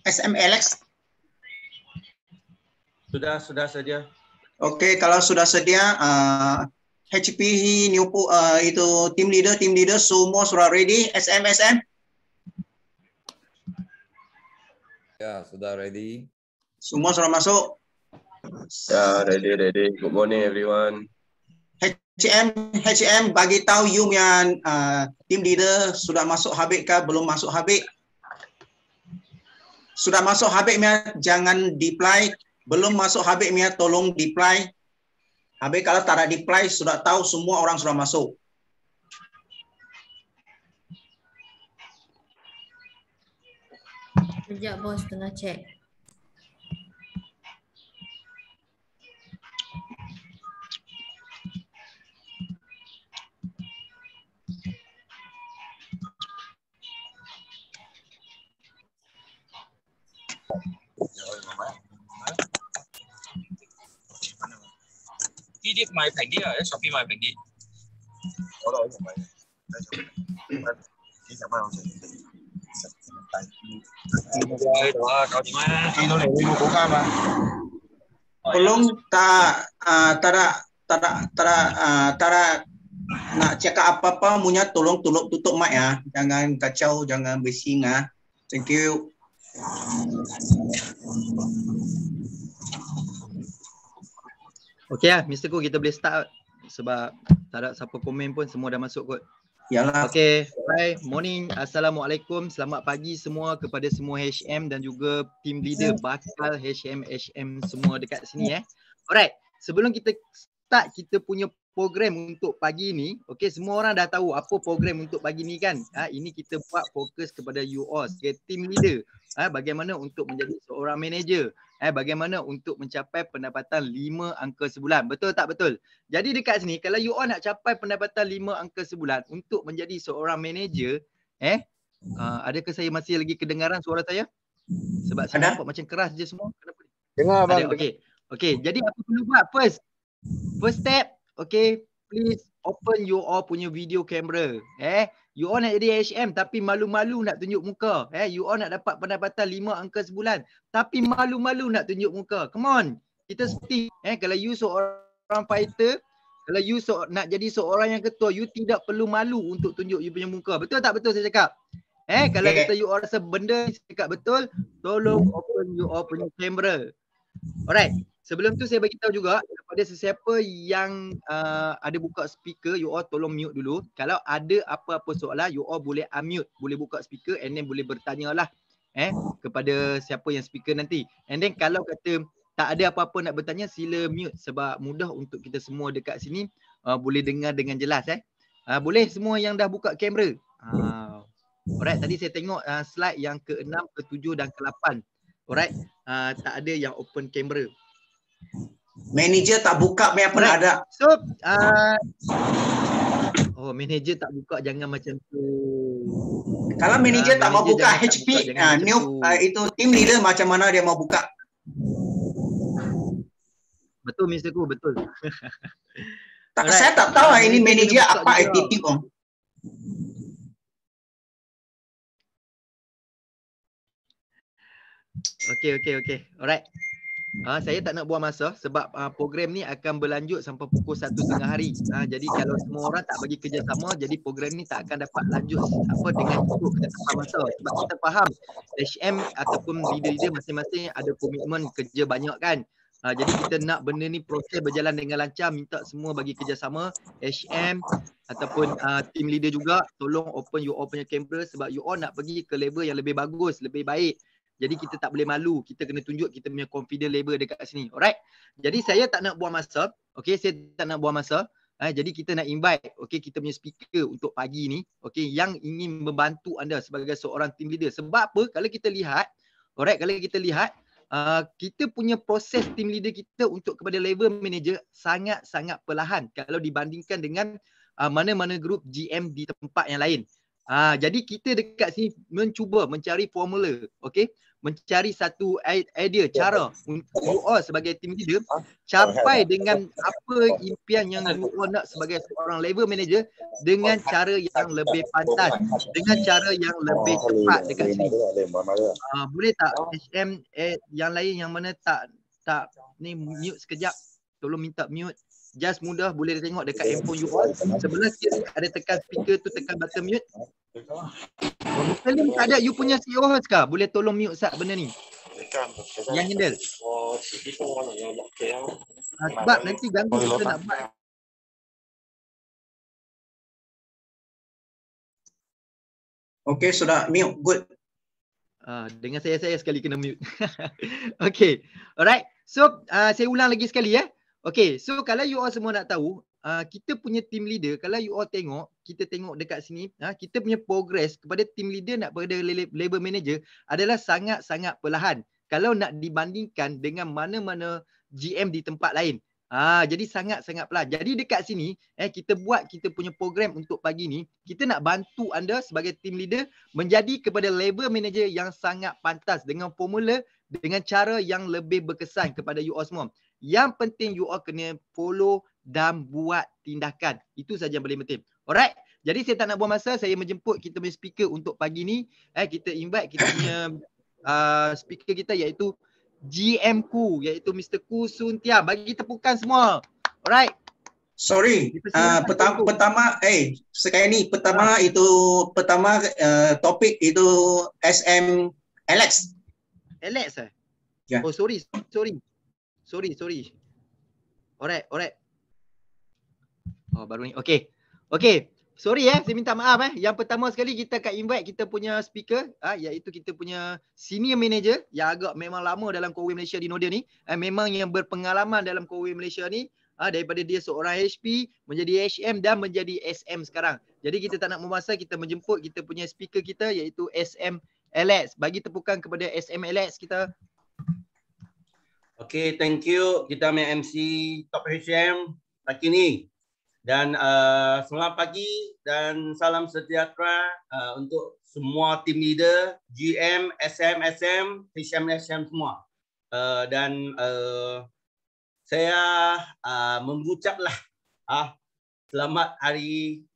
SM e, Alex? Sudah, sudah saja. Oke, okay, kalau sudah sedia, uh, HP uh, itu tim leader, tim leader semua sudah ready. SM, SM. Ya, sudah ready. Semua sudah masuk. Ya, ready, ready. Good morning, everyone. HCM, HCM bagi tahu Yum yang uh, eh, tim leader sudah masuk Habib kah? Belum masuk Habib? sudah masuk Habib Mia, jangan deploy. Belum masuk Habib Mia, tolong deploy. Habib kalau tak ada reply, sudah tahu semua orang sudah masuk. Sekejap, bos. Tengah cek. PDF my pagi lah, eh. Shopee my pagi. Belum tak ah, tada tada tada tada ah, nak cakap apa-apa punya tolong tutup mic ya. Jangan kacau, jangan bising ya. Thank you. Okay, lah, Mr. Ku kita boleh start sebab tak ada siapa komen pun semua dah masuk kot. Yalah. Okay, hi, morning. Assalamualaikum. Selamat pagi semua kepada semua HM dan juga team leader hmm. bakal HM HM semua dekat sini eh. Alright, sebelum kita start kita punya program untuk pagi ni, okay, semua orang dah tahu apa program untuk pagi ni kan. Ha, ini kita buat fokus kepada you all sebagai team leader. Ha, bagaimana untuk menjadi seorang manager. Ha, bagaimana untuk mencapai pendapatan 5 angka sebulan. Betul tak betul? Jadi dekat sini, kalau you all nak capai pendapatan 5 angka sebulan untuk menjadi seorang manager, eh, uh, adakah saya masih lagi kedengaran suara saya? Sebab saya nampak macam keras je semua. Dengar, Ada, Okay. Okay, jadi apa perlu buat first? First step, Okay, please open you all punya video camera. Eh, you all nak jadi HM tapi malu-malu nak tunjuk muka. Eh, you all nak dapat pendapatan 5 angka sebulan tapi malu-malu nak tunjuk muka. Come on. Kita mesti eh kalau you seorang fighter, kalau you so, nak jadi seorang yang ketua, you tidak perlu malu untuk tunjuk you punya muka. Betul tak betul saya cakap? Eh, kalau kita you all rasa benda ni cakap betul, tolong open you all punya camera. Alright. Sebelum tu saya bagi tahu juga kepada sesiapa yang uh, ada buka speaker, you all tolong mute dulu. Kalau ada apa-apa soalan, you all boleh unmute, boleh buka speaker and then boleh lah, eh kepada siapa yang speaker nanti. And then kalau kata tak ada apa-apa nak bertanya, sila mute sebab mudah untuk kita semua dekat sini uh, boleh dengar dengan jelas eh. Uh, boleh semua yang dah buka kamera. Uh, alright, tadi saya tengok uh, slide yang ke-6, ke-7 dan ke-8. Alright. Uh, tak ada yang open camera. Manager tak buka main apa right. ada. So, uh, oh, manager tak buka jangan macam tu. Kalau ah, manager uh, tak mau buka HP, buka, uh, new, uh, itu team leader macam mana dia mau buka? Betul, Mr. Ku, betul. tak, right. Saya tak tahu right. ini manager apa attitude, Om. Oh. Okay, okay, okay. Alright. Ha, saya tak nak buang masa sebab uh, program ni akan berlanjut sampai pukul satu tengah hari. Ha, jadi kalau semua orang tak bagi kerjasama, jadi program ni tak akan dapat lanjut apa dengan itu kita tak faham masa. Sebab kita faham HM ataupun leader-leader masing-masing ada komitmen kerja banyak kan. Ha, jadi kita nak benda ni proses berjalan dengan lancar, minta semua bagi kerjasama HM ataupun uh, team leader juga tolong open you all punya camera sebab you all nak pergi ke level yang lebih bagus, lebih baik. Jadi kita tak boleh malu. Kita kena tunjuk kita punya confident label dekat sini. Alright? Jadi saya tak nak buang masa. Okay, saya tak nak buang masa. Eh, jadi kita nak invite okay, kita punya speaker untuk pagi ni okay, yang ingin membantu anda sebagai seorang team leader. Sebab apa? Kalau kita lihat, alright, kalau kita lihat, uh, kita punya proses team leader kita untuk kepada level manager sangat-sangat perlahan kalau dibandingkan dengan uh, mana-mana grup GM di tempat yang lain. Ha, jadi kita dekat sini mencuba mencari formula, okay? Mencari satu idea, ya, cara untuk you all sebagai team leader capai ah, ya, ya, dengan apa impian yang you all nak sebagai seorang level manager dengan cara yang lebih pantas, dengan cara yang ah, lebih cepat dekat sini. Ha, boleh tak HM eh, yang lain yang mana tak tak ni mute sekejap? Tolong minta mute just mudah boleh tengok dekat handphone you all sebelah kiri ada tekan speaker tu tekan button mute kalau kalian tak ada you punya CEO host kah boleh tolong mute sat benda ni yang handle uh, sebab nanti ganggu kita nak buat Okay, sudah mute. Good. Uh, dengan saya, saya sekali kena mute. okay. Alright. So, uh, saya ulang lagi sekali ya. Eh. Okay, so kalau you all semua nak tahu, uh, kita punya team leader, kalau you all tengok, kita tengok dekat sini, uh, kita punya progress kepada team leader nak pada labor manager adalah sangat-sangat perlahan. Kalau nak dibandingkan dengan mana-mana GM di tempat lain. Ah, jadi sangat-sangat pelan. Jadi dekat sini eh kita buat kita punya program untuk pagi ni, kita nak bantu anda sebagai team leader menjadi kepada labor manager yang sangat pantas dengan formula dengan cara yang lebih berkesan kepada you all semua. Yang penting you all kena follow dan buat tindakan. Itu saja yang paling penting. Alright. Jadi saya tak nak buang masa. Saya menjemput kita punya speaker untuk pagi ni. Eh, kita invite kita punya uh, speaker kita iaitu GM Ku iaitu Mr. Ku Suntia. Bagi tepukan semua. Alright. Sorry, uh, pertama, pertama, eh, sekali ni pertama ah. itu pertama uh, topik itu SM Alex. Alex eh? Yeah. Oh sorry, sorry. Sorry, sorry. Alright, alright. Oh, baru ni. Okay. Okay. Sorry eh, saya minta maaf eh. Yang pertama sekali kita akan invite kita punya speaker ah ha, iaitu kita punya senior manager yang agak memang lama dalam Kowe Malaysia di Nodia ni. Eh, memang yang berpengalaman dalam Kowe Malaysia ni ah daripada dia seorang HP menjadi HM dan menjadi SM sekarang. Jadi kita tak nak memasa kita menjemput kita punya speaker kita iaitu SM Alex. Bagi tepukan kepada SM Alex kita. Okay, thank you. Kita punya MC Top HM pagi ni. Dan uh, selamat pagi dan salam sejahtera uh, untuk semua team leader, GM, SM, SM, HM, SM semua. Uh, dan uh, saya uh, lah uh, selamat hari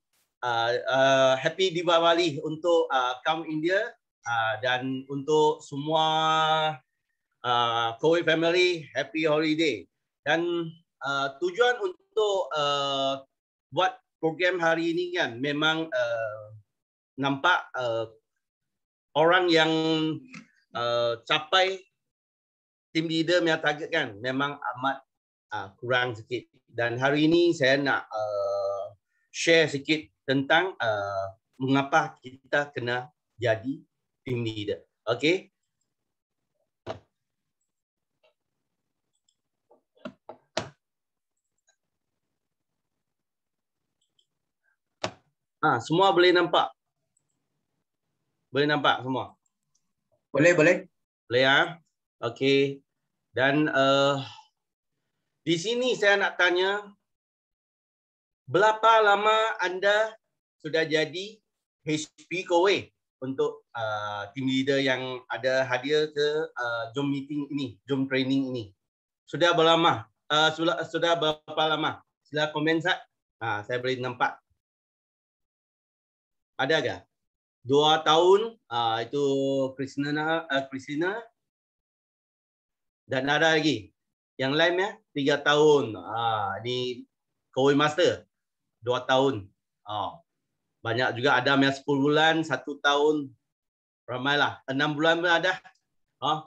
uh, uh, Happy Diwali untuk uh, Come India uh, dan untuk semua uh, COVID family, happy holiday. Dan uh, tujuan untuk uh, buat program hari ini kan memang uh, nampak uh, orang yang uh, capai tim leader yang target kan memang amat uh, kurang sikit. Dan hari ini saya nak uh, share sikit tentang uh, mengapa kita kena jadi team leader. Okay. Ha, semua boleh nampak? Boleh nampak semua? Boleh, boleh. Boleh, ya? Okey. Dan uh, di sini saya nak tanya, berapa lama anda sudah jadi HP Kowe untuk uh, team leader yang ada hadir ke uh, Zoom meeting ini, Zoom training ini? Sudah berapa lama? Uh, sudah, sudah berapa lama? Sila komen, Sat. Ha, saya boleh nampak ada ke? Dua tahun uh, itu Krishna, uh, Krishna dan ada lagi yang lain ya tiga tahun uh, ah, di Kowi Master dua tahun uh, banyak juga ada yang sepuluh bulan satu tahun ramailah enam bulan pun ada. Uh.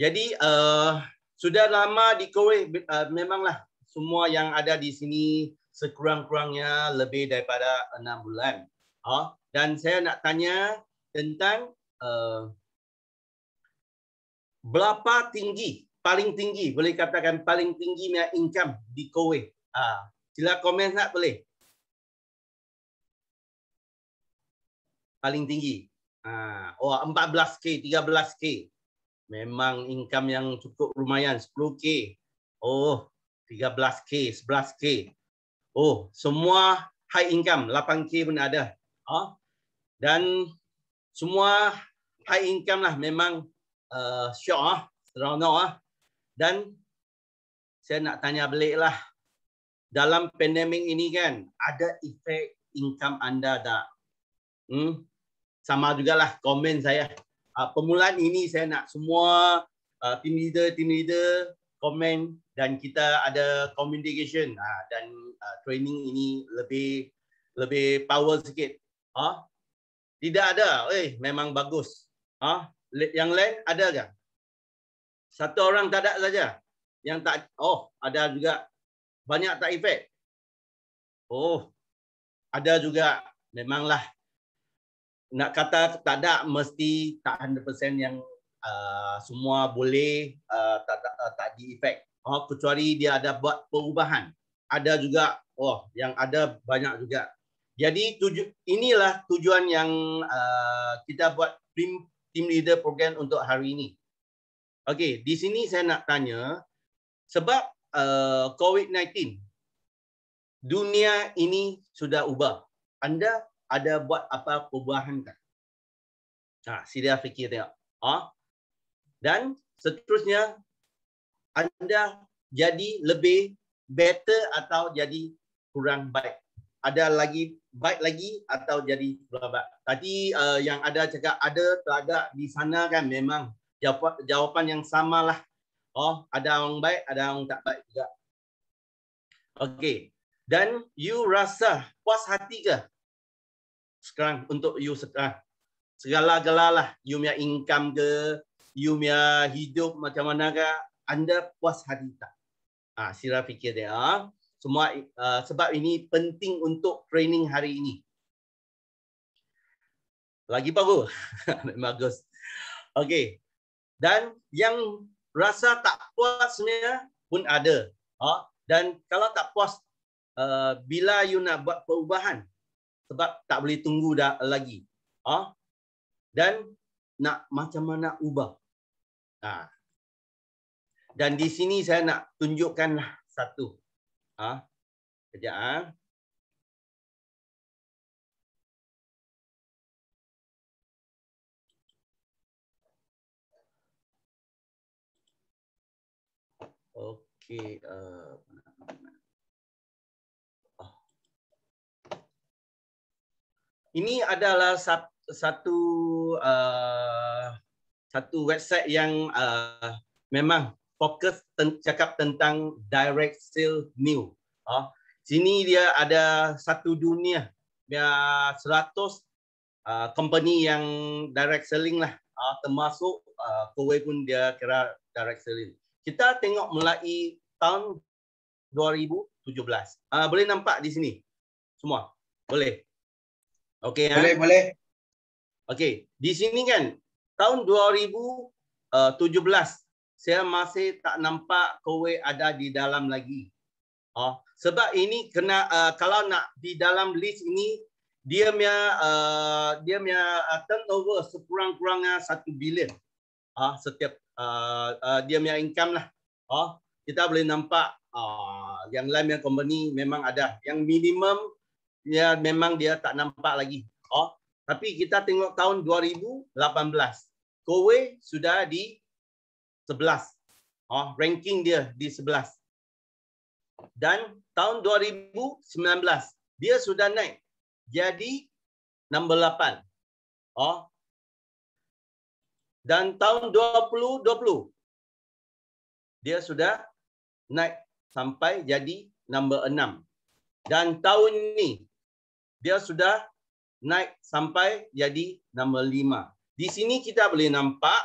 Jadi uh, sudah lama di Kowi uh, eh, memanglah semua yang ada di sini sekurang-kurangnya lebih daripada enam bulan. Oh, dan saya nak tanya tentang uh, berapa tinggi, paling tinggi, boleh katakan paling tinggi punya income di Kuwait. Ha, uh, sila komen nak boleh. Paling tinggi. Uh, oh, 14K, 13K. Memang income yang cukup lumayan, 10K. Oh, 13K, 11K. Oh, semua high income, 8K pun ada ha? dan semua high income lah memang uh, syok ah seronok ah dan saya nak tanya balik lah dalam pandemik ini kan ada efek income anda tak hmm? sama juga lah komen saya uh, ah, pemulaan ini saya nak semua uh, team leader team leader komen dan kita ada communication uh, dan uh, training ini lebih lebih power sikit Ha? Tidak ada. Eh, memang bagus. Ha? Yang lain ada ke? Satu orang tak ada saja. Yang tak oh, ada juga banyak tak efek. Oh. Ada juga memanglah nak kata tak ada mesti tak 100% yang uh, semua boleh uh, tak tak uh, tak di efek. Oh, kecuali dia ada buat perubahan. Ada juga oh yang ada banyak juga jadi tuju, inilah tujuan yang uh, kita buat team, team leader program untuk hari ini. Okey, di sini saya nak tanya sebab uh, COVID-19 dunia ini sudah ubah. Anda ada buat apa perubahan tak? Ha, sila fikir tengok. Ha? Dan seterusnya, anda jadi lebih better atau jadi kurang baik ada lagi baik lagi atau jadi berubah. Tadi uh, yang ada cakap ada teragak di sana kan memang jawapan, jawapan yang samalah. Oh, ada orang baik, ada orang tak baik juga. Okey. Dan you rasa puas hati ke? Sekarang untuk you sekarang. Segala-galalah. You punya income ke? You punya hidup macam mana ke? Anda puas hati tak? Ah, sila fikir dia. Ah semua uh, sebab ini penting untuk training hari ini. Lagi power. Bagus. Okey. Dan yang rasa tak puas sebenarnya pun ada. Uh, dan kalau tak puas, uh, bila you nak buat perubahan, sebab tak boleh tunggu dah lagi. Uh, dan nak macam mana ubah. Uh. Dan di sini saya nak tunjukkan satu. Ah, kerja ah. Oke, uh, Oh. Ini adalah satu uh, satu website yang uh, memang fokus ten, cakap tentang direct sale new. Oh, sini dia ada satu dunia, dia seratus uh, company yang direct selling lah. Uh, termasuk uh, Kowe pun dia kira direct selling. Kita tengok mulai tahun 2017. Uh, ah, boleh nampak di sini? Semua? Boleh? Okay, ha? boleh, ya? boleh. Okay, di sini kan tahun 2017 saya masih tak nampak kowe ada di dalam lagi. Oh, sebab ini kena uh, kalau nak di dalam list ini dia punya uh, dia punya eh, turnover sekurang-kurangnya satu bilion. Ah, uh, setiap uh, uh, dia punya income lah. Oh, kita boleh nampak uh, yang lain yang company memang ada. Yang minimum ya memang dia tak nampak lagi. Oh, tapi kita tengok tahun 2018. Kowe sudah di sebelas. Oh, ranking dia di sebelas. Dan tahun 2019, dia sudah naik jadi nombor lapan. Oh. Dan tahun 2020, dia sudah naik sampai jadi nombor enam. Dan tahun ini, dia sudah naik sampai jadi nombor lima. Di sini kita boleh nampak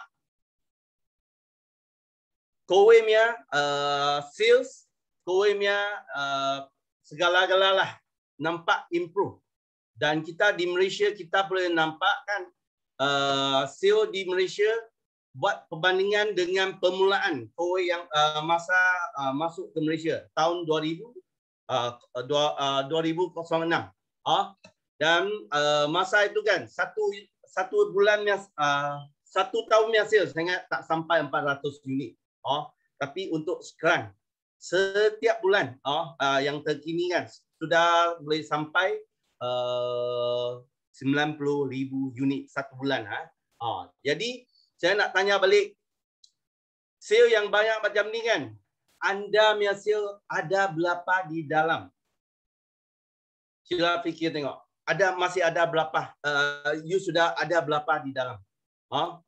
kowe uh, sales, kowe uh, segala-galalah nampak improve. Dan kita di Malaysia kita boleh nampak kan uh, sales di Malaysia buat perbandingan dengan permulaan kowe yang uh, masa uh, masuk ke Malaysia tahun 2000 uh, 2006. Uh, ah, dan uh, masa itu kan satu satu bulannya uh, satu tahunnya sales sangat tak sampai 400 unit. Oh, tapi untuk sekarang setiap bulan oh, uh, yang terkini kan sudah boleh sampai eh, uh, 90,000 unit satu bulan ha. Oh, jadi saya nak tanya balik sale yang banyak macam ni kan. Anda punya sale ada berapa di dalam? Sila fikir tengok. Ada masih ada berapa uh, you sudah ada berapa di dalam? Oh,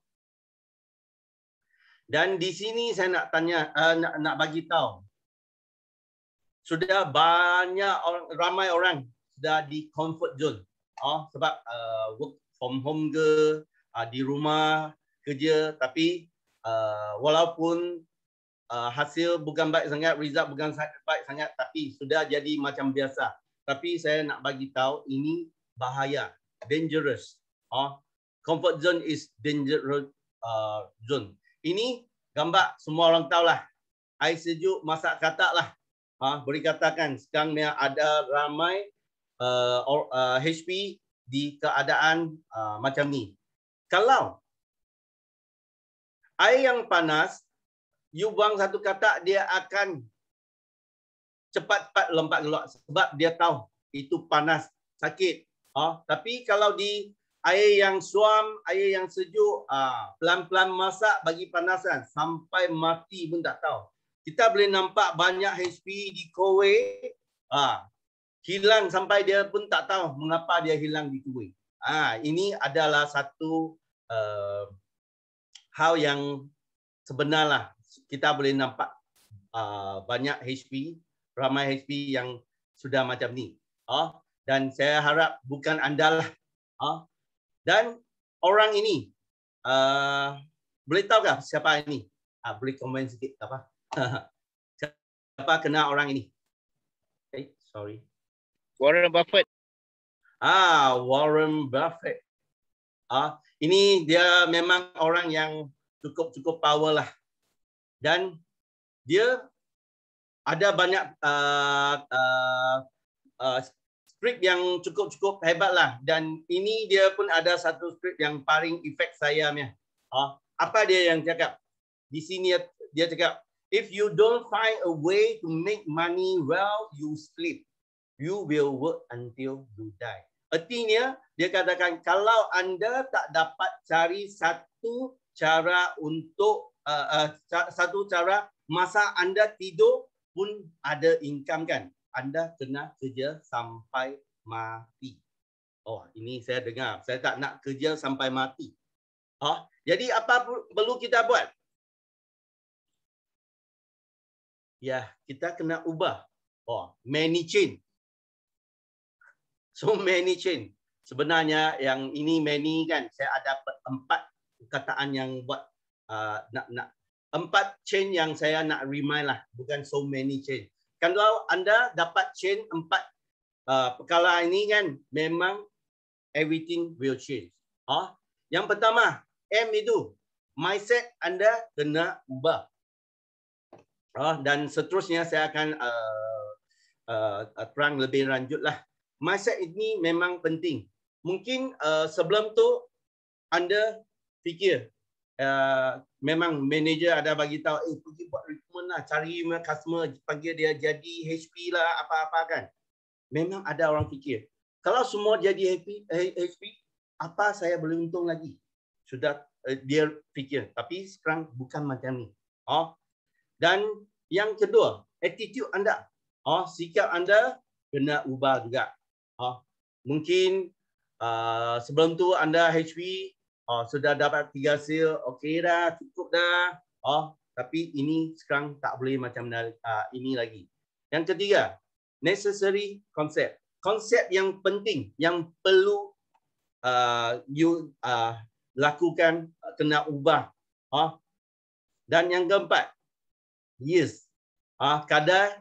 dan di sini saya nak tanya uh, nak nak bagi tahu. Sudah banyak orang ramai orang sudah di comfort zone. Oh sebab uh, work from home ke uh, di rumah kerja tapi uh, walaupun uh, hasil bukan baik sangat, result bukan baik sangat tapi sudah jadi macam biasa. Tapi saya nak bagi tahu ini bahaya, dangerous. Oh comfort zone is dangerous uh, zone. Ini gambar semua orang tahulah. Air sejuk masak katak lah. Ha, boleh katakan sekarang ni ada ramai uh, eh, uh, eh, HP di keadaan uh, macam ni. Kalau air yang panas, you buang satu katak, dia akan cepat-cepat lompat keluar sebab dia tahu itu panas, sakit. Ha, tapi kalau di air yang suam, air yang sejuk, ah, pelan-pelan masak bagi panasan sampai mati pun tak tahu. Kita boleh nampak banyak HP di Kuwait ah, hilang sampai dia pun tak tahu mengapa dia hilang di Kuwait. Ah, ini adalah satu eh, hal yang sebenarnya kita boleh nampak banyak HP ramai HP yang sudah macam ni. Ah dan saya harap bukan anda lah. Dan orang ini, uh, boleh tahu tak siapa ini? Uh, boleh komen sedikit apa? siapa kenal orang ini? Okay, eh, sorry. Warren Buffett. Ah, Warren Buffett. Ah, uh, ini dia memang orang yang cukup cukup power lah. Dan dia ada banyak uh, uh, uh, skrip yang cukup-cukup hebat lah. Dan ini dia pun ada satu skrip yang paling efek saya. Ha? Apa dia yang cakap? Di sini dia cakap, If you don't find a way to make money while you sleep, you will work until you die. Artinya, dia katakan kalau anda tak dapat cari satu cara untuk uh, uh, satu cara masa anda tidur pun ada income kan anda kena kerja sampai mati. Oh, ini saya dengar. Saya tak nak kerja sampai mati. Oh, jadi apa perlu kita buat? Ya, kita kena ubah. Oh, many chain. So many chain. Sebenarnya yang ini many kan, saya ada empat kataan yang buat uh, nak nak empat chain yang saya nak remind lah, bukan so many chain kalau anda dapat chain empat uh, perkara ini kan memang everything will change. Huh? Ha? Yang pertama, M itu mindset anda kena ubah. Huh? Ha? Dan seterusnya saya akan uh, uh, uh, terang lebih lanjut lah. Mindset ini memang penting. Mungkin uh, sebelum tu anda fikir uh, memang manager ada bagi tahu, eh pergi buat lah, cari customer, panggil dia jadi HP lah, apa-apa kan. Memang ada orang fikir, kalau semua jadi HP, HP eh, apa saya boleh untung lagi? Sudah eh, dia fikir, tapi sekarang bukan macam ni. Oh, dan yang kedua, attitude anda, oh, sikap anda kena ubah juga. Oh, mungkin uh, sebelum tu anda HP, oh, sudah dapat tiga sil, okey dah, cukup dah. Oh, tapi ini sekarang tak boleh macam uh, ini lagi. Yang ketiga, necessary concept. Konsep yang penting, yang perlu uh, you uh, lakukan, kena ubah. Huh? Dan yang keempat, yes. Uh, kadar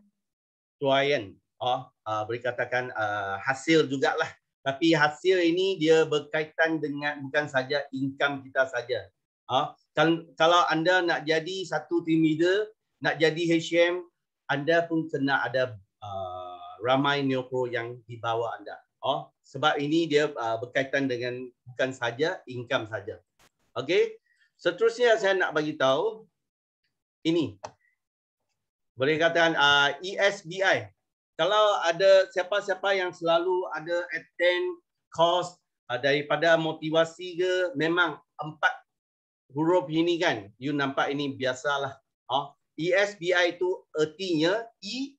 tuayan. Huh? Uh, boleh katakan uh, hasil jugalah. Tapi hasil ini dia berkaitan dengan bukan saja income kita saja. Ha? Kalau anda nak jadi satu team leader, nak jadi HM, anda pun kena ada uh, ramai neopro yang dibawa anda. Oh, sebab ini dia uh, berkaitan dengan bukan saja income saja. Okey. Seterusnya saya nak bagi tahu ini. Boleh katakan uh, ESBI. Kalau ada siapa-siapa yang selalu ada attend course uh, daripada motivasi ke memang empat huruf ini kan, you nampak ini biasalah. Oh, ha? ESBI itu artinya E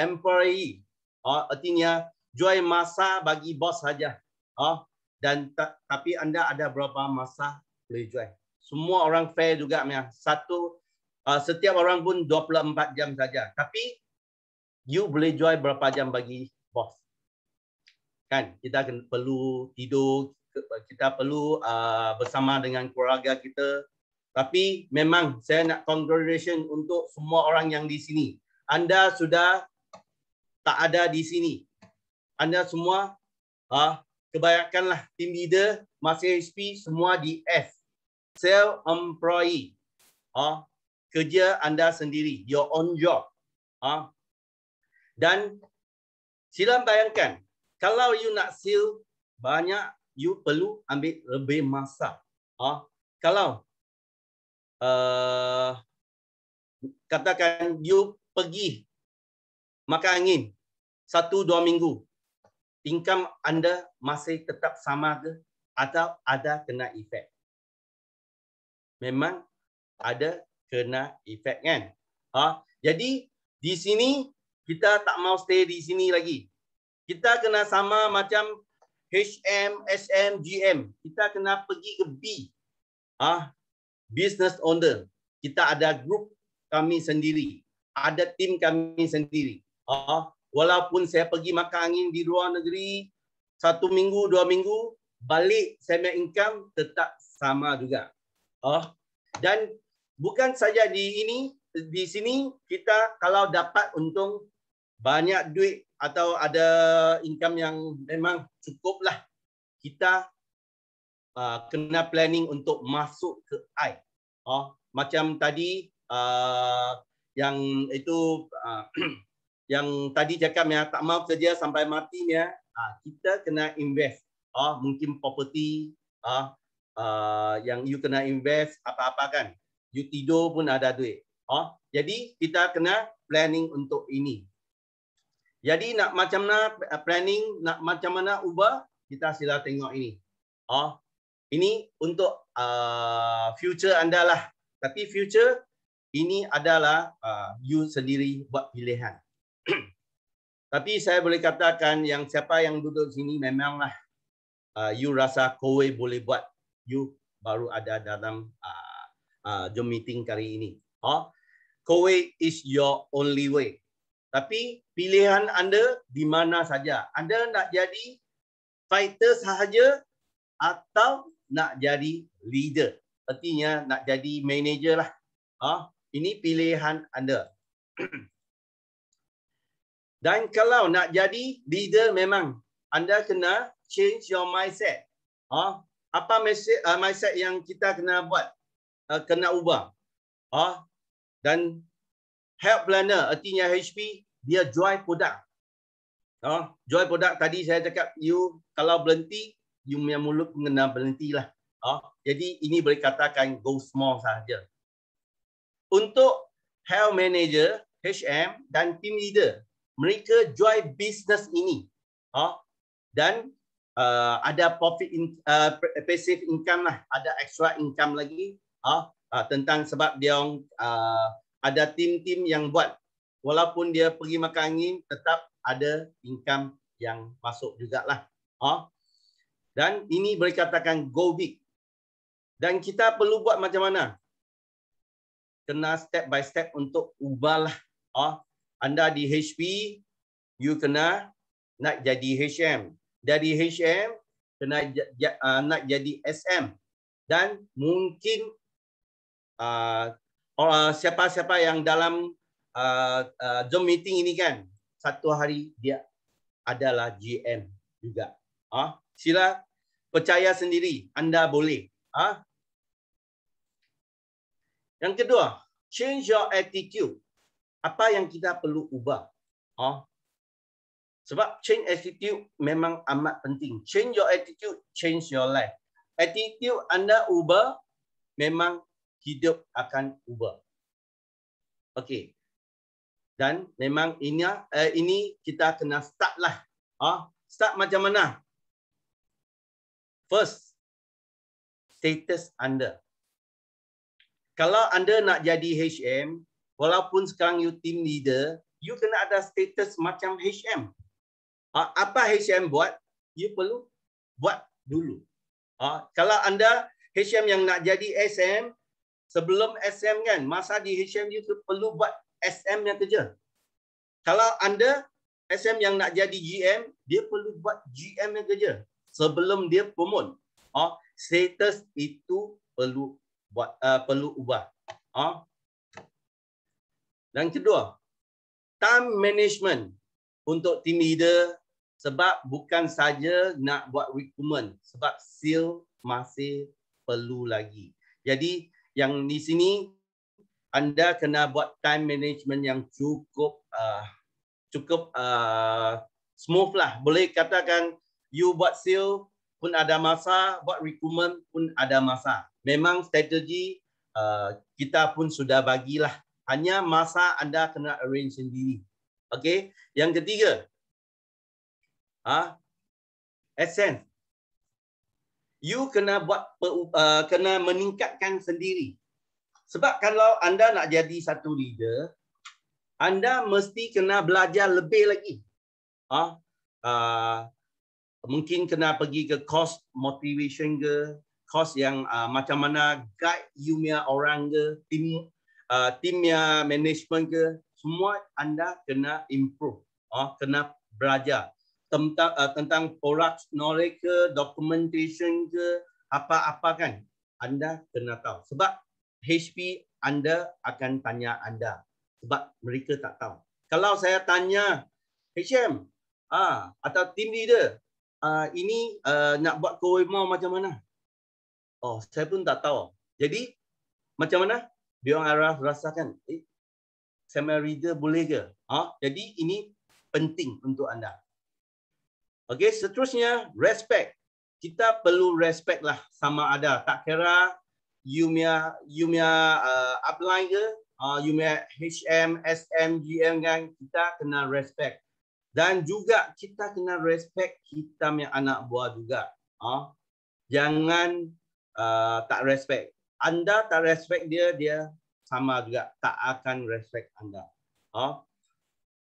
employee. Oh, ha? artinya jual masa bagi bos saja. Oh, dan tapi anda ada berapa masa boleh jual. Semua orang fair juga. Ya. Satu, uh, setiap orang pun 24 jam saja. Tapi you boleh jual berapa jam bagi bos. Kan? Kita perlu tidur, kita perlu uh, bersama dengan keluarga kita. Tapi memang saya nak congratulation untuk semua orang yang di sini. Anda sudah tak ada di sini. Anda semua uh, kebanyakanlah tim leader masih HP semua di F. Self employee. Uh, kerja anda sendiri. Your own job. Uh. Dan sila bayangkan kalau you nak seal banyak you perlu ambil lebih masa. Ha? Kalau uh, katakan you pergi makan angin satu dua minggu, income anda masih tetap sama ke atau ada kena efek? Memang ada kena efek kan? Ha? Jadi di sini kita tak mau stay di sini lagi. Kita kena sama macam HM, SM, GM. Kita kena pergi ke B. Ah, business owner. Kita ada grup kami sendiri. Ada tim kami sendiri. Ah, walaupun saya pergi makan angin di luar negeri satu minggu, dua minggu, balik saya punya income tetap sama juga. Ah, dan bukan saja di ini di sini kita kalau dapat untung banyak duit atau ada income yang memang cukup lah kita uh, kena planning untuk masuk ke AI. Oh, macam tadi uh, yang itu uh, yang tadi cakap ya tak mau kerja sampai mati ya uh, kita kena invest. Oh, mungkin property uh, uh, yang you kena invest apa-apa kan. You tidur pun ada duit. Oh, jadi kita kena planning untuk ini. Jadi nak macam mana eh, planning, nak macam mana ubah, kita sila tengok ini. Oh, ini untuk uh, future anda lah. Tapi future ini adalah uh, you sendiri buat pilihan. Tapi saya boleh katakan yang siapa yang duduk sini memanglah uh, you rasa kowe boleh buat you baru ada dalam uh, uh, Zoom meeting kali ini. Oh, kowe is your only way. Tapi pilihan anda di mana saja. Anda nak jadi fighter sahaja atau nak jadi leader. Artinya nak jadi manager lah. Ha? Ini pilihan anda. Dan kalau nak jadi leader memang anda kena change your mindset. Ha? Apa mindset, uh, mindset yang kita kena buat? Uh, kena ubah. Ha? Dan help planner, artinya HP, dia jual produk. Oh, jual produk tadi saya cakap you kalau berhenti you punya mulut kena berhentilah. Oh, jadi ini boleh katakan go small saja. Untuk health manager, HM dan team leader, mereka jual bisnes ini. Oh, dan uh, ada profit in, uh, passive income lah, ada extra income lagi. Oh, uh, tentang sebab dia uh, ada team-team yang buat walaupun dia pergi makan angin tetap ada income yang masuk jugalah ha dan ini boleh katakan go big dan kita perlu buat macam mana kena step by step untuk ubahlah ha anda di HP you kena nak jadi HM dari HM kena uh, nak jadi SM dan mungkin uh, Siapa-siapa yang dalam Zoom ah, ah, meeting ini kan satu hari dia adalah GM juga. Ah, sila percaya sendiri anda boleh. Ah. Yang kedua, change your attitude. Apa yang kita perlu ubah? Ah. Sebab change attitude memang amat penting. Change your attitude, change your life. Attitude anda ubah, memang hidup akan ubah. Okey, dan memang ini uh, ini kita kena start lah. Uh, start macam mana? First, status anda. Kalau anda nak jadi HM, walaupun sekarang you team leader, you kena ada status macam HM. Uh, apa HM buat? You perlu buat dulu. Uh, kalau anda HM yang nak jadi SM, sebelum SM kan, masa di HM you perlu buat SM yang kerja. Kalau anda SM yang nak jadi GM, dia perlu buat GM yang kerja sebelum dia promote. Oh, status itu perlu buat uh, perlu ubah. Oh. Dan kedua, time management untuk team leader sebab bukan saja nak buat recruitment, sebab sale masih perlu lagi. Jadi yang di sini anda kena buat time management yang cukup uh, cukup uh, smooth lah. Boleh katakan you buat sale pun ada masa, buat recruitment pun ada masa. Memang strategi uh, kita pun sudah bagilah. Hanya masa anda kena arrange sendiri. Okay. Yang ketiga, ah, ha? huh? essence. You kena buat uh, kena meningkatkan sendiri. Sebab kalau anda nak jadi satu leader, anda mesti kena belajar lebih lagi. Ha? Uh, mungkin kena pergi ke course motivation ke, course yang uh, macam mana guide you punya orang ke, team uh, ah, team punya management ke, semua anda kena improve. Ha? kena belajar tentang uh, tentang product knowledge ke, documentation ke, apa-apa kan. Anda kena tahu. Sebab HP anda akan tanya anda sebab mereka tak tahu. Kalau saya tanya HM ah atau team leader ah ini uh, nak buat kowema macam mana? Oh, saya pun tak tahu. Jadi macam mana? Dia orang arah rasakan eh Saya reader boleh ke? Ah, jadi ini penting untuk anda. Okey, seterusnya respect. Kita perlu respect lah sama ada tak kira you punya you punya uh, upline ke uh, you punya HM SM GM kan kita kena respect dan juga kita kena respect kita punya anak buah juga uh, jangan uh, tak respect anda tak respect dia dia sama juga tak akan respect anda uh,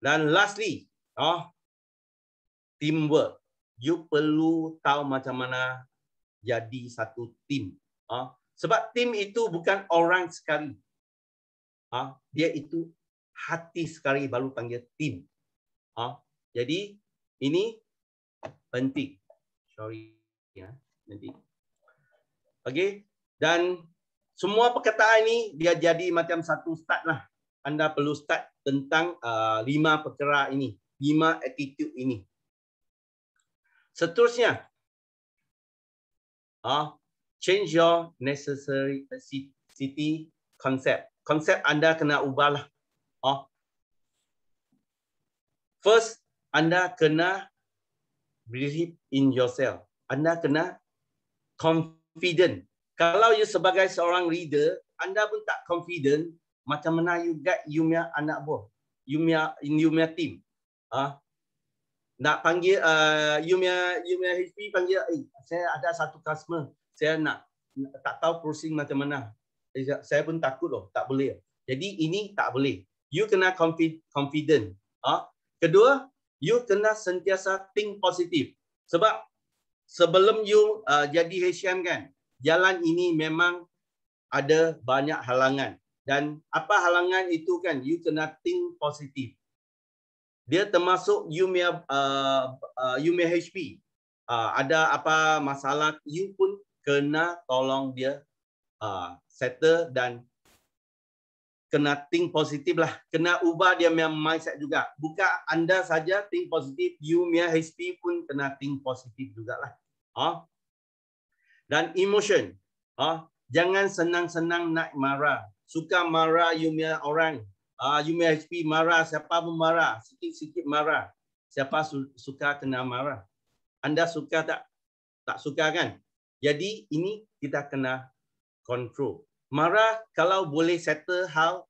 dan lastly uh, teamwork you perlu tahu macam mana jadi satu team uh, sebab tim itu bukan orang sekali. Ha? Dia itu hati sekali baru panggil tim. Ha? Jadi ini penting. Sorry. Ya. Nanti. Okay. Dan semua perkataan ini dia jadi macam satu start lah. Anda perlu start tentang uh, lima perkara ini. Lima attitude ini. Seterusnya. Ha? change your necessary uh, city concept. Konsep anda kena ubah lah. Oh. First, anda kena believe in yourself. Anda kena confident. Kalau you sebagai seorang leader, anda pun tak confident macam mana you get you punya anak buah. You punya, in you punya team. Huh? Ha? Nak panggil, uh, you punya, you punya HP panggil, eh, saya ada satu customer saya nak tak tahu crossing macam mana. Eh, saya pun takut loh, tak boleh. Jadi ini tak boleh. You kena confident. Ah, kedua, you kena sentiasa think positif. Sebab sebelum you uh, jadi HM kan, jalan ini memang ada banyak halangan. Dan apa halangan itu kan, you kena think positif. Dia termasuk you may, uh, uh, you may HP. Uh, ada apa masalah, you pun kena tolong dia uh, settle dan kena think positif lah. Kena ubah dia punya mindset juga. Buka anda saja think positif, you punya HP pun kena think positif juga lah. Huh? Ha? Dan emotion. Huh? Ha? Jangan senang-senang nak marah. Suka marah you punya orang. Uh, you punya HP marah, siapa pun marah. Sikit-sikit marah. Siapa su- suka kena marah. Anda suka tak? Tak suka kan? Jadi ini kita kena kontrol. Marah kalau boleh settle hal,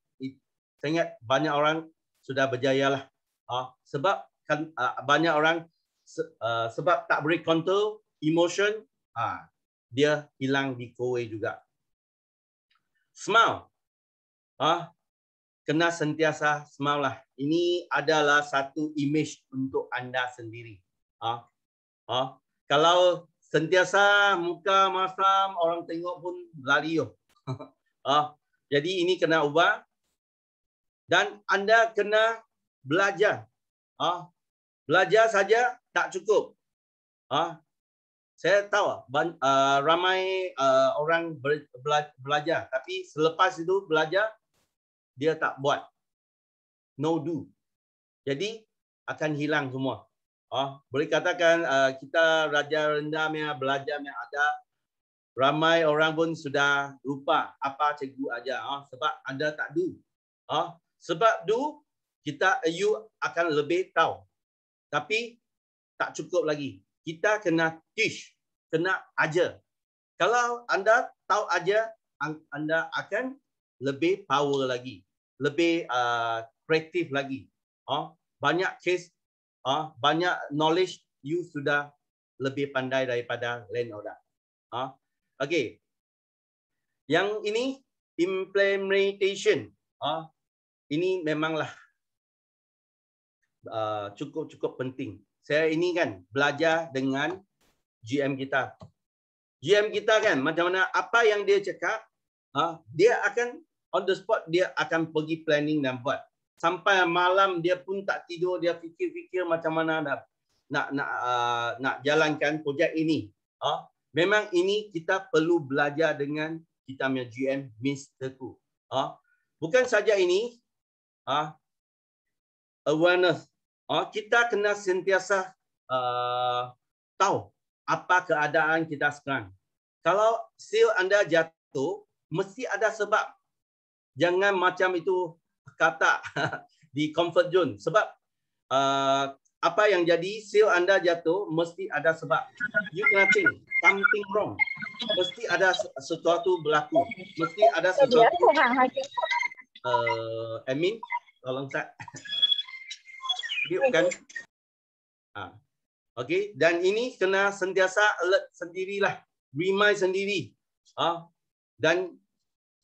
saya ingat banyak orang sudah berjaya lah. Uh, sebab kan uh, banyak orang se, uh, sebab tak beri kontrol emotion, uh, dia hilang di kowe juga. Smile. Uh, kena sentiasa smile lah. Ini adalah satu image untuk anda sendiri. Uh, uh, kalau sentiasa muka masam orang tengok pun lari yo. Oh. ah, jadi ini kena ubah dan anda kena belajar. Ah, belajar saja tak cukup. Ah, saya tahu ah, ban, uh, ramai uh, orang ber, bela, belajar tapi selepas itu belajar dia tak buat. No do. Jadi akan hilang semua. Oh, boleh katakan uh, kita raja rendah yang belajar yang ada ramai orang pun sudah lupa apa cikgu aja. oh, ah, sebab anda tak do. Oh, sebab do kita you akan lebih tahu. Tapi tak cukup lagi. Kita kena teach, kena aja. Kalau anda tahu aja, anda akan lebih power lagi, lebih uh, kreatif lagi. Oh, banyak case Ah, banyak knowledge you sudah lebih pandai daripada lain orang. Ah, ha, okay. Yang ini implementation. Ah, ini memanglah uh, cukup-cukup penting. Saya ini kan belajar dengan GM kita. GM kita kan macam mana apa yang dia cakap, ah, dia akan on the spot dia akan pergi planning dan buat sampai malam dia pun tak tidur dia fikir-fikir macam mana nak nak nak, uh, nak jalankan projek ini uh, memang ini kita perlu belajar dengan kita punya GM Mr. Ku uh, bukan saja ini uh, awareness uh, kita kena sentiasa uh, tahu apa keadaan kita sekarang kalau sale anda jatuh mesti ada sebab jangan macam itu kata di comfort zone sebab uh, apa yang jadi sale anda jatuh mesti ada sebab you cannot think something wrong mesti ada sesuatu berlaku mesti ada sesuatu eh uh, I tolong sat bukan ah okey dan ini kena sentiasa alert sendirilah remind sendiri ah uh, dan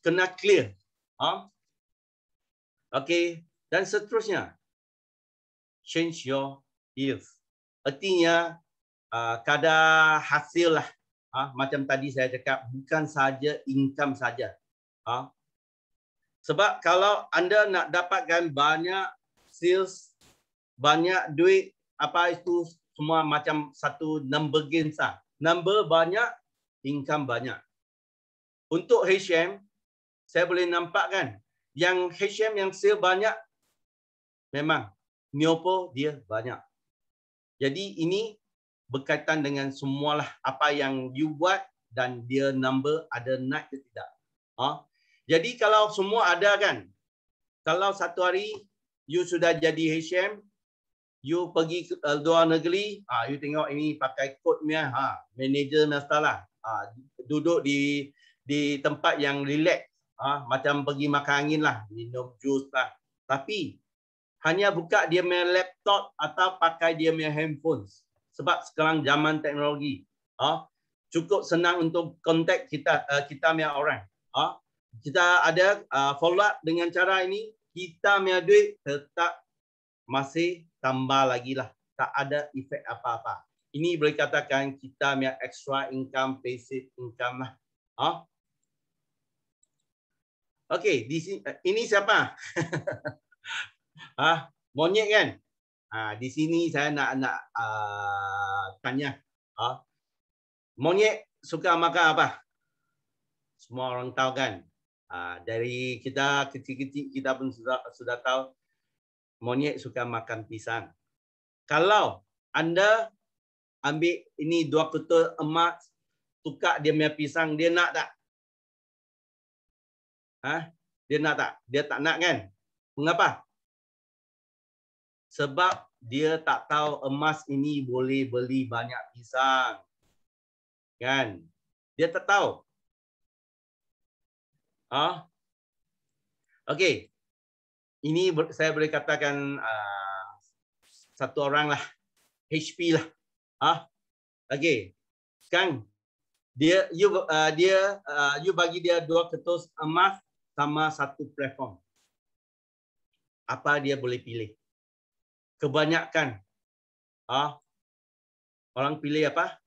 kena clear ah uh, Okay, dan seterusnya, change your yield. Artinya, uh, kadar hasil lah. Uh, macam tadi saya cakap, bukan saja income saja. Uh, sebab kalau anda nak dapatkan banyak sales, banyak duit, apa itu semua macam satu number gains lah. Number banyak, income banyak. Untuk HM, saya boleh nampak kan, yang HM yang sale banyak memang Neopo dia banyak. Jadi ini berkaitan dengan semualah apa yang you buat dan dia number ada naik ke tidak. Ha? Jadi kalau semua ada kan, kalau satu hari you sudah jadi HM, you pergi ke eh, luar negeri, ah you tengok ini pakai kod ni ha, manager mestilah. ah duduk di di tempat yang relax ha, macam pergi makan angin lah, minum jus lah. Tapi hanya buka dia punya laptop atau pakai dia punya handphone. Sebab sekarang zaman teknologi. Ha, cukup senang untuk kontak kita uh, kita punya orang. Ha, kita ada uh, follow up dengan cara ini, kita punya duit tetap masih tambah lagi lah. Tak ada efek apa-apa. Ini boleh katakan kita punya extra income, basic income lah. Ha? Okey, di sini eh, ini siapa? ah, monyet kan? Ah, di sini saya nak nak uh, tanya. Ah. Monyet suka makan apa? Semua orang tahu kan? Ah, dari kita kecil-kecil kita pun sudah sudah tahu monyet suka makan pisang. Kalau anda ambil ini dua kutu emas tukar dia punya pisang, dia nak tak? Ha? Dia nak tak? Dia tak nak kan? Mengapa? Sebab dia tak tahu emas ini boleh beli banyak pisang. Kan? Dia tak tahu. Ha? Okey. Ini saya boleh katakan uh, satu orang lah. HP lah. Ha? Okey. Sekarang dia you uh, dia uh, you bagi dia dua ketus emas sama satu platform. Apa dia boleh pilih? Kebanyakan ah orang pilih apa?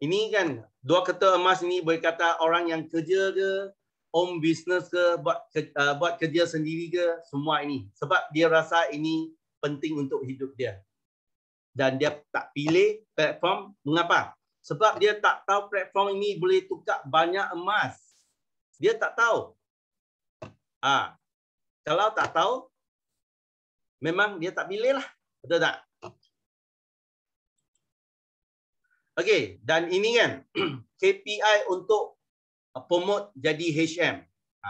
Ini kan dua kata emas ini boleh kata orang yang kerja ke, own business ke, buat uh, buat kerja sendiri ke, semua ini. Sebab dia rasa ini penting untuk hidup dia. Dan dia tak pilih platform. Mengapa? Sebab dia tak tahu platform ini boleh tukar banyak emas. Dia tak tahu. Ha. Kalau tak tahu, memang dia tak pilih lah. Betul tak? Okey, dan ini kan KPI untuk promote jadi HM. Ha.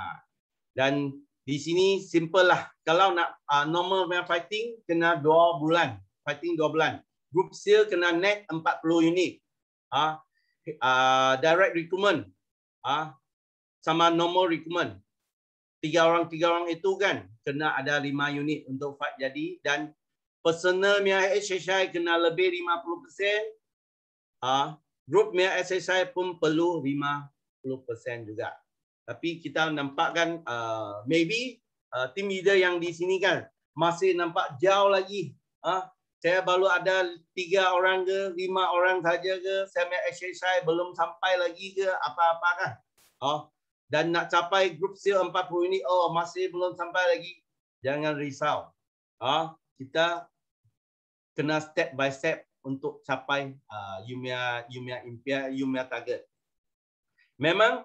Dan di sini simple lah. Kalau nak uh, normal fighting, kena 2 bulan. Fighting 2 bulan. Group sale kena net 40 unit. Ha. Uh, direct recruitment. Ha. Sama normal recruitment tiga orang tiga orang itu kan kena ada lima unit untuk fat jadi dan personal mia SSI kena lebih 50%. persen. Uh, group mia SSI pun perlu 50% juga. Tapi kita nampak kan uh, maybe uh, team leader yang di sini kan masih nampak jauh lagi. Uh, saya baru ada tiga orang ke, lima orang saja ke, saya mia SSI belum sampai lagi ke, apa-apa kan. Oh, uh, dan nak capai group sale 40 ini oh masih belum sampai lagi jangan risau ha kita kena step by step untuk capai ha, yumia uh, yumia impian yumia target memang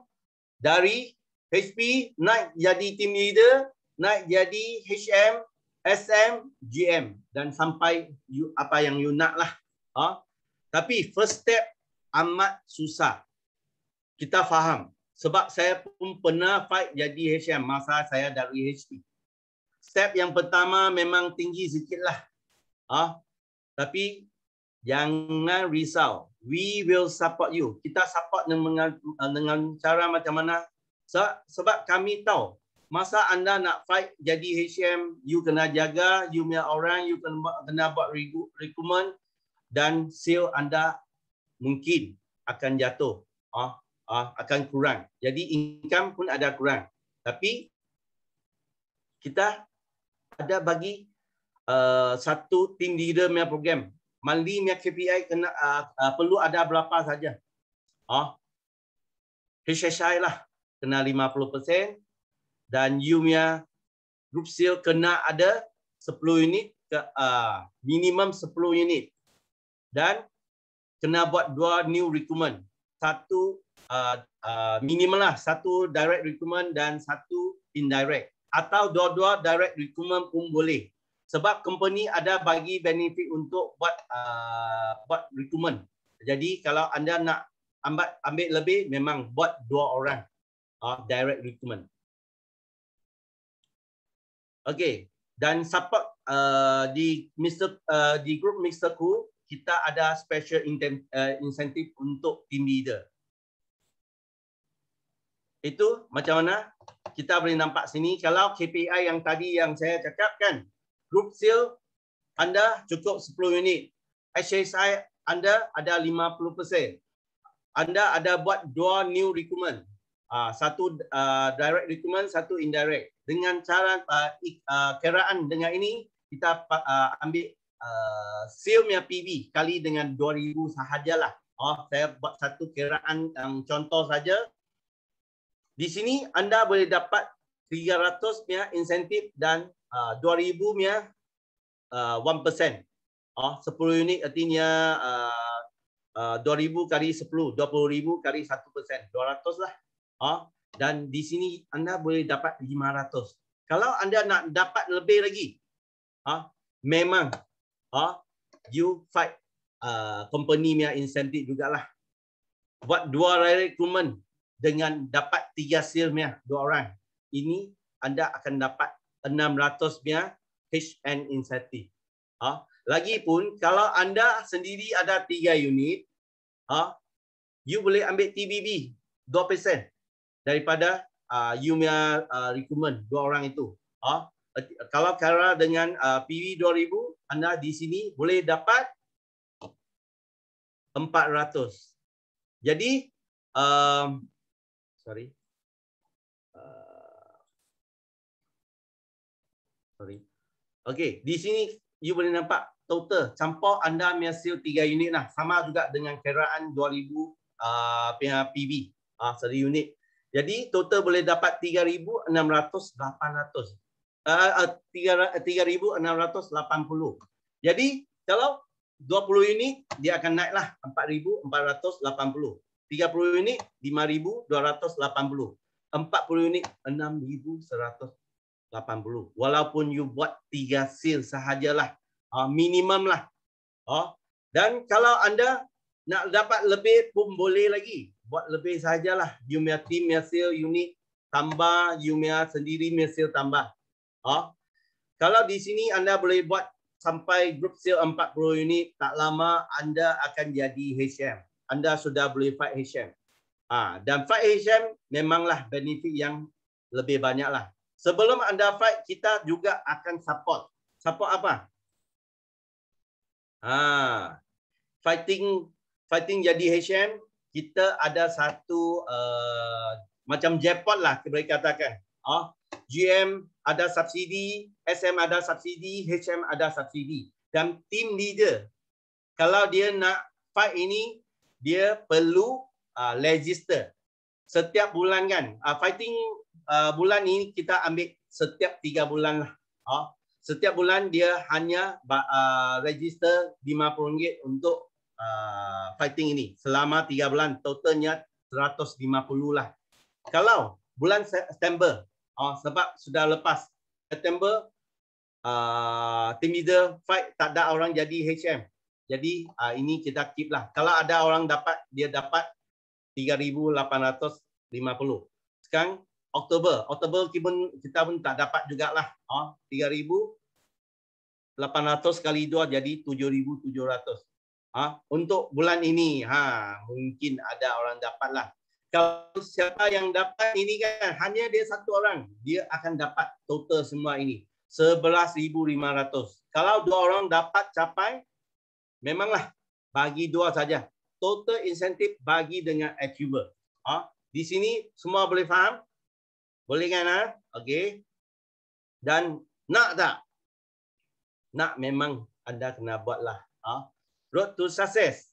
dari HP naik jadi team leader naik jadi HM SM GM dan sampai you, apa yang you nak lah ha tapi first step amat susah kita faham sebab saya pun pernah fight jadi HM masa saya dari HP. Step yang pertama memang tinggi sikit lah. Ah, tapi jangan risau. We will support you. Kita support dengan, dengan cara macam mana. Sebab kami tahu masa anda nak fight jadi HM, you kena jaga, you punya orang, you kena, kena buat recruitment dan sale anda mungkin akan jatuh. Ah, uh, akan kurang. Jadi income pun ada kurang. Tapi kita ada bagi uh, satu team leader punya program. Monthly punya KPI kena, uh, uh, perlu ada berapa saja. Uh, ah, HSI lah kena 50%. Dan you punya group sale kena ada 10 unit ke uh, minimum 10 unit dan kena buat dua new recruitment satu uh, uh, minimal lah satu direct recruitment dan satu indirect atau dua-dua direct recruitment pun boleh sebab company ada bagi benefit untuk buat uh, buat recruitment jadi kalau anda nak ambat ambil lebih memang buat dua orang uh, direct recruitment Okay. dan support uh, di Mr uh, di group Mr Cool kita ada special uh, incentive untuk team leader itu macam mana kita boleh nampak sini. Kalau KPI yang tadi yang saya cakapkan, group sale anda cukup 10 unit. HSI anda ada 50%. Anda ada buat dua new recruitment. Ah, satu ah, direct recruitment, satu indirect. Dengan cara ah, keraan dengan ini, kita ambil sale PV kali dengan 2,000 sahajalah. Oh, saya buat satu keraan yang um, contoh saja. Di sini anda boleh dapat 300 mia insentif dan uh, 2000 mia uh, 1%. Oh, 10 unit artinya uh, uh, 2000 kali 10, 20000 kali 1%, 200 lah. Oh, dan di sini anda boleh dapat 500. Kalau anda nak dapat lebih lagi, oh, memang oh, you fight uh, company punya insentif jugalah. Buat dua rekrutmen dengan dapat 300 mia dua orang. Ini anda akan dapat 600 mia HN incentive. Ha? pun kalau anda sendiri ada tiga unit, ha? you boleh ambil TBB dua 2% daripada uh, you punya uh, ah, requirement dua orang itu. Ha? Kalau kara dengan uh, PV 2000, anda di sini boleh dapat 400. Jadi, uh, sorry. Uh, sorry. Okay, di sini you boleh nampak total campur anda menghasil 3 unit lah. Sama juga dengan kenderaan 2000 uh, PV. Uh, ah, uh, 1 unit. Jadi total boleh dapat 3600 800. Ah, uh, uh, 3680. Jadi kalau 20 unit dia akan naiklah 4480. 30 unit 5280. 40 unit 6180. Walaupun you buat 3 sale sahajalah. Ah minimum lah. Ah dan kalau anda nak dapat lebih pun boleh lagi. Buat lebih sahajalah. You punya team punya sale unit tambah, you punya sendiri punya sale tambah. Oh, kalau di sini anda boleh buat sampai group sale 40 unit, tak lama anda akan jadi HM anda sudah beli Fight H&M. Ah, ha, dan Fight H&M memanglah benefit yang lebih banyaklah. Sebelum anda fight, kita juga akan support. Support apa? Ah, fighting fighting jadi H&M kita ada satu uh, macam jackpot lah, boleh katakan. Oh, ha, GM ada subsidi, SM ada subsidi, HM ada subsidi. Dan team leader, kalau dia nak fight ini, dia perlu uh, register setiap bulan kan uh, fighting uh, bulan ini kita ambil setiap tiga bulan lah uh, setiap bulan dia hanya uh, register lima puluh untuk uh, fighting ini selama tiga bulan totalnya 150 lah kalau bulan September uh, sebab sudah lepas September uh, team leader fight tak ada orang jadi HM jadi uh, ini kita keep lah. Kalau ada orang dapat, dia dapat 3,850. Sekarang Oktober. Oktober kita pun, kita pun tak dapat juga jugalah. Oh, ha, 3,800 kali dua jadi 7,700. Ha? Untuk bulan ini, ha, mungkin ada orang dapat lah. Kalau siapa yang dapat ini kan, hanya dia satu orang. Dia akan dapat total semua ini. 11,500. Kalau dua orang dapat capai memanglah bagi dua saja. Total insentif bagi dengan achiever. Ha? Di sini semua boleh faham? Boleh kan? Ha? Okey. Dan nak tak? Nak memang anda kena buatlah. Ha? Road to success.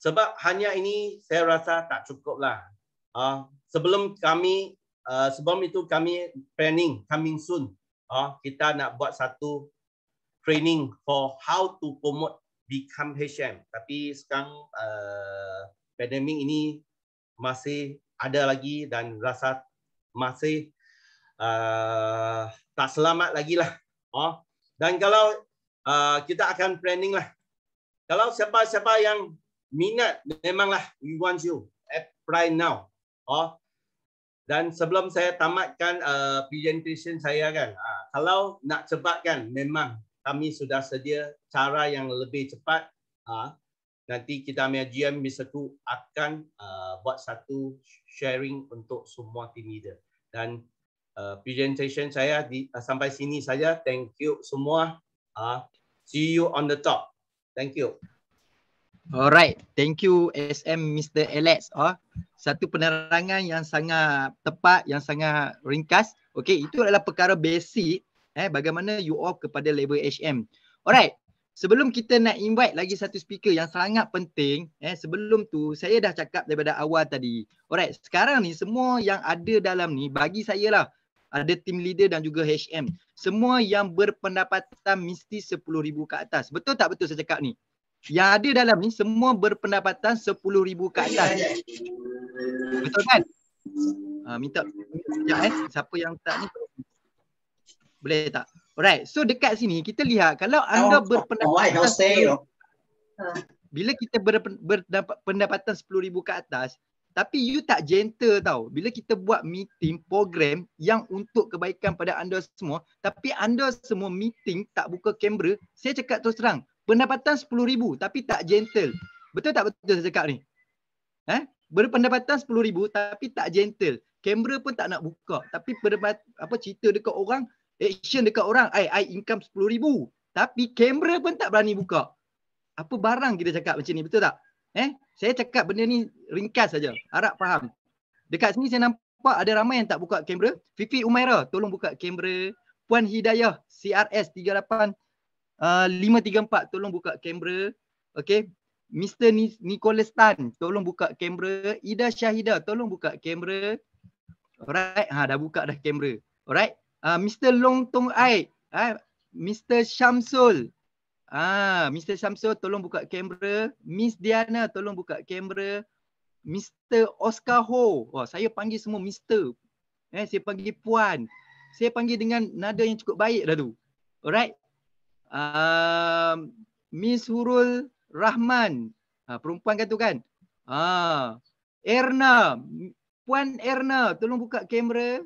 Sebab hanya ini saya rasa tak cukup lah. Ha? Sebelum kami, uh, sebelum itu kami planning coming soon. Ha? Kita nak buat satu training for how to promote become HM. Tapi sekarang uh, pandemik ini masih ada lagi dan rasa masih uh, tak selamat lagi lah. Oh. Dan kalau uh, kita akan planning lah. Kalau siapa-siapa yang minat, memanglah we want you. Apply now. Oh. Dan sebelum saya tamatkan uh, presentation saya kan, uh, kalau nak cepatkan memang kami sudah sedia cara yang lebih cepat. Uh, nanti kita punya GM Mr. Ku akan uh, buat satu sharing untuk semua team leader. Dan uh, presentation saya di, uh, sampai sini saja. Thank you semua. Uh, see you on the top. Thank you. Alright, thank you SM Mr. Alex. Oh, satu penerangan yang sangat tepat, yang sangat ringkas. Okay, itu adalah perkara basic eh bagaimana you all kepada label HM. Alright. Sebelum kita nak invite lagi satu speaker yang sangat penting, eh sebelum tu saya dah cakap daripada awal tadi. Alright, sekarang ni semua yang ada dalam ni bagi saya lah ada team leader dan juga HM. Semua yang berpendapatan mesti 10000 ke atas. Betul tak betul saya cakap ni? Yang ada dalam ni semua berpendapatan 10000 ke atas. Betul kan? Ha, minta sekejap eh. Siapa yang tak ni boleh tak? Alright. So dekat sini kita lihat kalau oh, anda oh, berpendapatan oh, no, no, stay, no. Ha. Bila kita berpendapatan pendapatan 10000 ke atas, tapi you tak gentle tau. Bila kita buat meeting program yang untuk kebaikan pada anda semua, tapi anda semua meeting tak buka kamera, saya cakap terus terang, pendapatan 10000 tapi tak gentle. Betul tak betul saya cakap ni? Ha? Eh? Berpendapatan 10000 tapi tak gentle. Kamera pun tak nak buka. Tapi apa cerita dekat orang action dekat orang ai ai income 10000 tapi kamera pun tak berani buka apa barang kita cakap macam ni betul tak eh saya cakap benda ni ringkas saja harap faham dekat sini saya nampak ada ramai yang tak buka kamera Fifi Umaira tolong buka kamera Puan Hidayah CRS 38534, uh, tolong buka kamera Okay, Mr Nicholas Tan tolong buka kamera Ida Syahida tolong buka kamera Alright, ha dah buka dah kamera. Alright. Ah, Mr. Long Tong Ai, uh, Mr. Shamsul. Ah, Mr. Shamsul ah, tolong buka kamera. Miss Diana tolong buka kamera. Mr. Oscar Ho. Oh, saya panggil semua Mr. Eh, saya panggil Puan. Saya panggil dengan nada yang cukup baik dah tu. Alright. Uh, Miss Hurul Rahman. Uh, perempuan kan tu kan? Ah, Erna. Puan Erna, tolong buka kamera.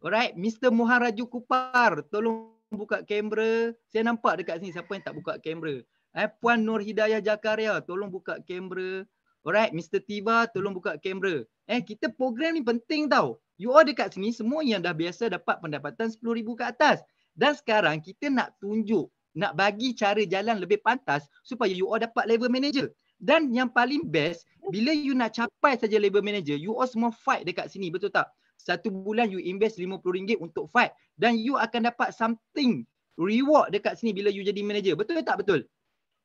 Alright, Mr. Mohan Kupar, tolong buka kamera. Saya nampak dekat sini siapa yang tak buka kamera. Eh, Puan Nur Hidayah Jakaria, tolong buka kamera. Alright, Mr. Tiba, tolong buka kamera. Eh, kita program ni penting tau. You all dekat sini semua yang dah biasa dapat pendapatan 10,000 ke atas. Dan sekarang kita nak tunjuk, nak bagi cara jalan lebih pantas supaya you all dapat level manager. Dan yang paling best, bila you nak capai saja level manager, you all semua fight dekat sini, betul tak? satu bulan you invest RM50 untuk fight dan you akan dapat something reward dekat sini bila you jadi manager. Betul tak betul?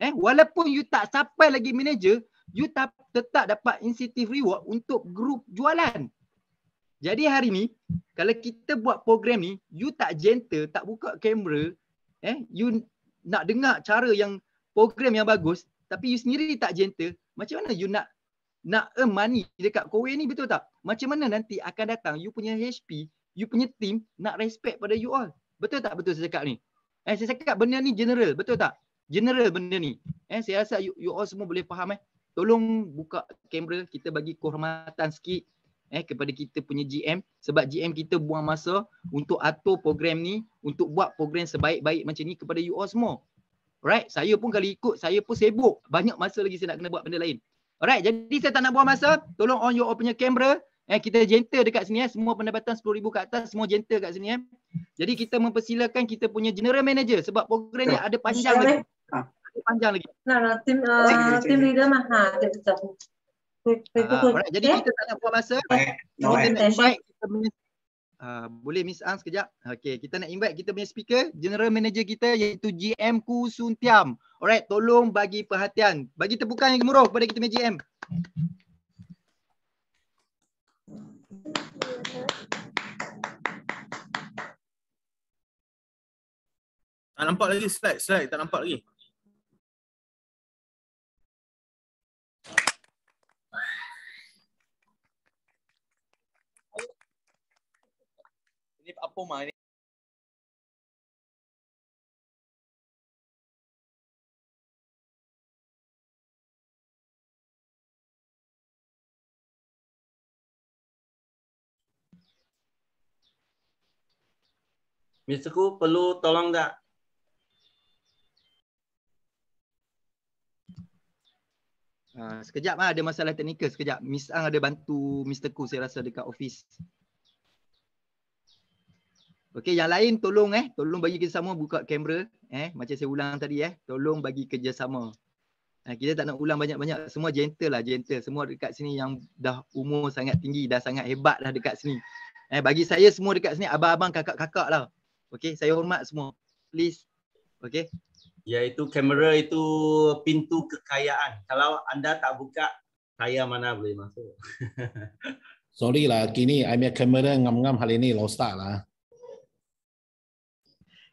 Eh, walaupun you tak sampai lagi manager, you ta- tetap dapat incentive reward untuk grup jualan. Jadi hari ni, kalau kita buat program ni, you tak gentle, tak buka kamera, eh, you nak dengar cara yang program yang bagus, tapi you sendiri tak gentle, macam mana you nak nak earn money dekat Kowe ni betul tak? macam mana nanti akan datang you punya HP, you punya team nak respect pada you all. Betul tak betul saya cakap ni? Eh saya cakap benda ni general, betul tak? General benda ni. Eh saya rasa you, you all semua boleh faham eh. Tolong buka kamera kita bagi kehormatan sikit eh kepada kita punya GM sebab GM kita buang masa untuk atur program ni untuk buat program sebaik-baik macam ni kepada you all semua. Alright, saya pun kalau ikut saya pun sibuk. Banyak masa lagi saya nak kena buat benda lain. Alright, jadi saya tak nak buang masa. Tolong on you all punya kamera. Eh, kita gentle dekat sini eh. Semua pendapatan 10,000 ke atas semua gentle dekat sini eh. Jadi kita mempersilakan kita punya general manager sebab program ni ya. ada panjang lagi. Ha. Ada panjang lagi. Nah, tim ah, tim leader mahal. Ha, tetap. Uh, right. Jadi eh? kita tak nak buang masa. Ah, boleh Miss Ang sekejap. Okay, kita nak invite kita punya speaker, general manager kita iaitu GM Ku Suntiam. Alright, tolong bagi perhatian. Bagi tepukan yang gemuruh kepada kita punya GM. Tak nampak lagi slide, slide tak nampak lagi. Ini apa mah Mistiku perlu tolong tak? Uh, ah, sekejap lah ada masalah teknikal sekejap. Miss Ang ada bantu Mr. Ku saya rasa dekat office. Okay yang lain tolong eh. Tolong bagi kerjasama buka kamera. Eh, macam saya ulang tadi eh. Tolong bagi kerjasama. Eh, kita tak nak ulang banyak-banyak. Semua gentle lah gentle. Semua dekat sini yang dah umur sangat tinggi. Dah sangat hebat lah dekat sini. Eh, bagi saya semua dekat sini abang-abang kakak-kakak lah. Okey, saya hormat semua. Please. Okey. Iaitu kamera itu pintu kekayaan. Kalau anda tak buka, saya mana boleh masuk. Sorry lah, kini saya kamera ngam-ngam hari ini rosak lah.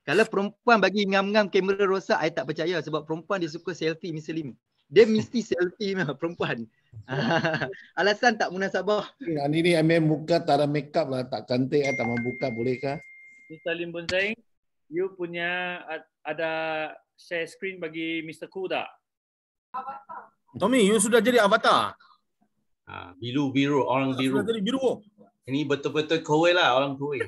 Kalau perempuan bagi ngam-ngam kamera rosak, saya tak percaya sebab perempuan dia suka selfie Mr. Lim. Dia mesti selfie lah perempuan. Alasan tak munasabah. Ini ni, ni, ni muka tak ada make up lah, tak cantik lah, tak mau buka bolehkah? Mr. Lim Bun Zeng, you punya ada share screen bagi Mr. Ku tak? Tommy, you sudah jadi avatar. Ah, biru biru orang biru. Sudah jadi biru. Ini betul-betul kowe lah orang kowe.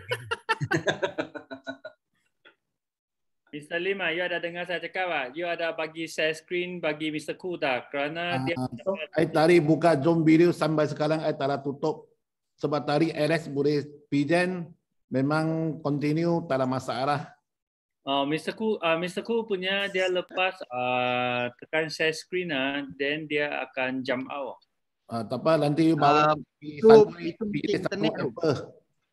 Mr. Lim, ah, you ada dengar saya cakap tak? Ah, you ada bagi share screen bagi Mr. Ku tak? Kerana uh, dia... So, saya tadi buka Zoom video sampai sekarang saya tak tutup. Sebab tadi Alex boleh pijen memang kontinu tak ada masalah. Oh, uh, ah, Mr. Ku, uh, ah, Mr. Ku punya dia lepas uh, tekan share screen uh, then dia akan jump out. uh, tak apa nanti you bawa uh, itu, itu, itu, itu,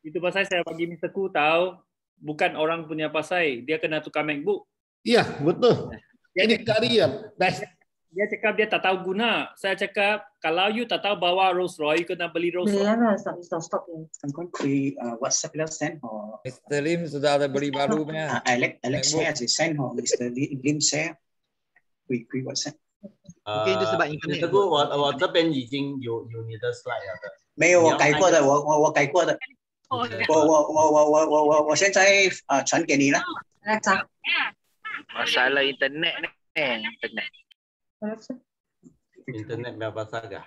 itu pasal saya bagi Mr. Ku tahu bukan orang punya pasai. dia kena tukar MacBook. Iya, betul. Ini karier best dia cakap dia tak tahu guna. Saya cakap kalau you tak tahu bawa Rolls Royce, you kena beli Rolls lah, Royce. Yeah, stop, stop, stop. I'm going to WhatsApp lah send ho. Mr. Lim sudah ada beli baru punya. Uh, Alex, Alex saya si send ho. Mr. Lim saya. We, we WhatsApp. Ah, okay itu sebab internet. Tunggu, uh, what, what the pen you think you, you need a slide? Lah, Mei, wo kai kuo de, wo, wo, wo kai kuo de. Wo, wo, wo, wo, wo, wo, wo, wo, xian zai, uh, chuan ge ni la. Alexa. Masalah internet, internet. Internet dah basah dah.